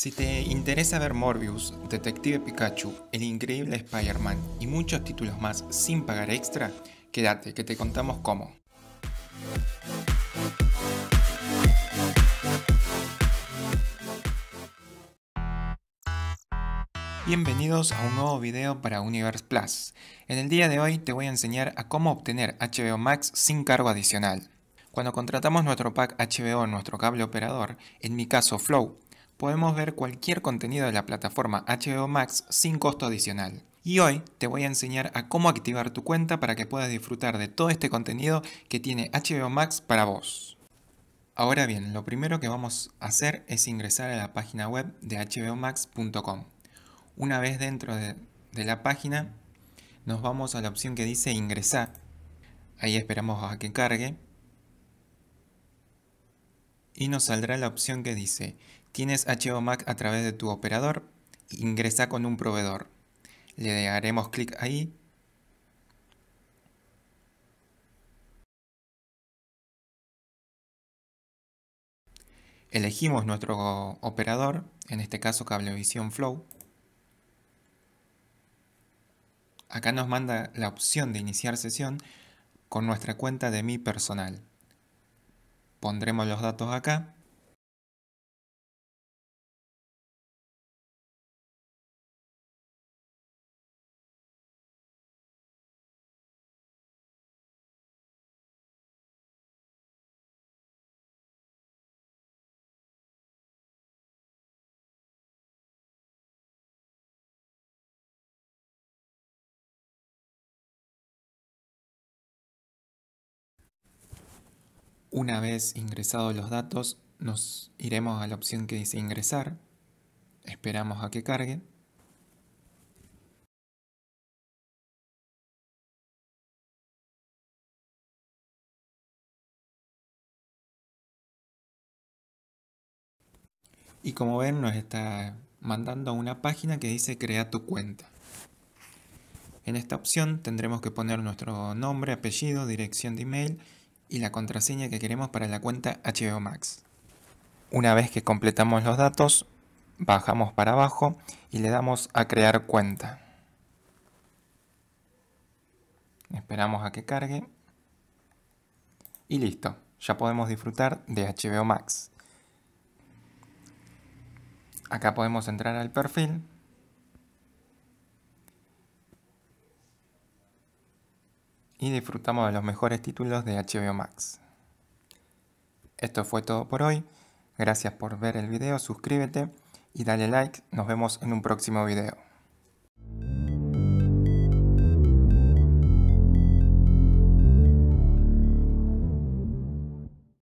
Si te interesa ver Morbius, Detective Pikachu, El Increíble Spider-Man y muchos títulos más sin pagar extra, quédate que te contamos cómo. Bienvenidos a un nuevo video para Universe Plus. En el día de hoy te voy a enseñar a cómo obtener HBO Max sin cargo adicional. Cuando contratamos nuestro pack HBO en nuestro cable operador, en mi caso Flow, podemos ver cualquier contenido de la plataforma HBO Max sin costo adicional. Y hoy te voy a enseñar a cómo activar tu cuenta para que puedas disfrutar de todo este contenido que tiene HBO Max para vos. Ahora bien, lo primero que vamos a hacer es ingresar a la página web de hbomax.com. Una vez dentro de, la página, nos vamos a la opción que dice ingresar. Ahí esperamos a que cargue. Y nos saldrá la opción que dice Tienes HBO Mac a través de tu operador, ingresa con un proveedor. Le daremos clic ahí. Elegimos nuestro operador, en este caso Cablevisión Flow. Acá nos manda la opción de iniciar sesión con nuestra cuenta de mi personal. Pondremos los datos acá. Una vez ingresados los datos, nos iremos a la opción que dice ingresar. Esperamos a que cargue. Y como ven, nos está mandando una página que dice crea tu cuenta. En esta opción tendremos que poner nuestro nombre, apellido, dirección de email y la contraseña que queremos para la cuenta HBO Max. Una vez que completamos los datos, bajamos para abajo y le damos a crear cuenta. Esperamos a que cargue. Y listo, ya podemos disfrutar de HBO Max. Acá podemos entrar al perfil y disfrutamos de los mejores títulos de HBO Max. Esto fue todo por hoy, gracias por ver el video, suscríbete y dale like, nos vemos en un próximo video.